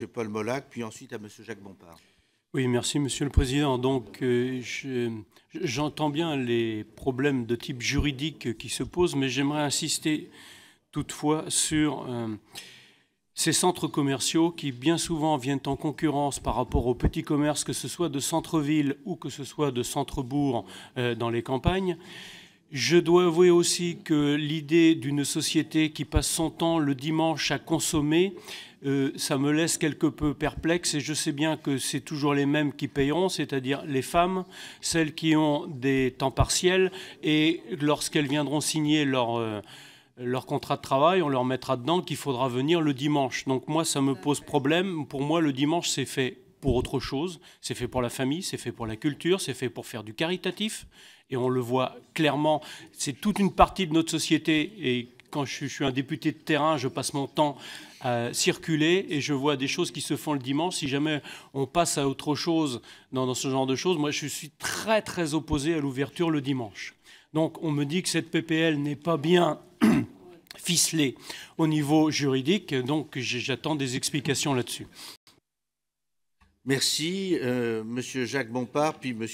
M. Paul Molac, puis ensuite à M. Jacques Bompard. Oui, merci Monsieur le Président. Donc euh, j'entends bien les problèmes de type juridique qui se posent, mais j'aimerais insister toutefois sur euh, ces centres commerciaux qui bien souvent viennent en concurrence par rapport aux petits commerces, que ce soit de centre-ville ou que ce soit de centre-bourg euh, dans les campagnes. Je dois avouer aussi que l'idée d'une société qui passe son temps le dimanche à consommer, euh, ça me laisse quelque peu perplexe et je sais bien que c'est toujours les mêmes qui payeront, c'est-à-dire les femmes, celles qui ont des temps partiels et lorsqu'elles viendront signer leur... Euh, leur contrat de travail, on leur mettra dedans qu'il faudra venir le dimanche. Donc moi, ça me pose problème. Pour moi, le dimanche, c'est fait pour autre chose. C'est fait pour la famille, c'est fait pour la culture, c'est fait pour faire du caritatif. Et on le voit clairement, c'est toute une partie de notre société. Et quand je suis un député de terrain, je passe mon temps à circuler et je vois des choses qui se font le dimanche. Si jamais on passe à autre chose dans, ce genre de choses, moi je suis très très opposé à l'ouverture le dimanche. Donc on me dit que cette PPL n'est pas bien ficelée au niveau juridique, donc j'attends des explications là-dessus. Merci, euh, Monsieur Jacques Bompard, puis Monsieur.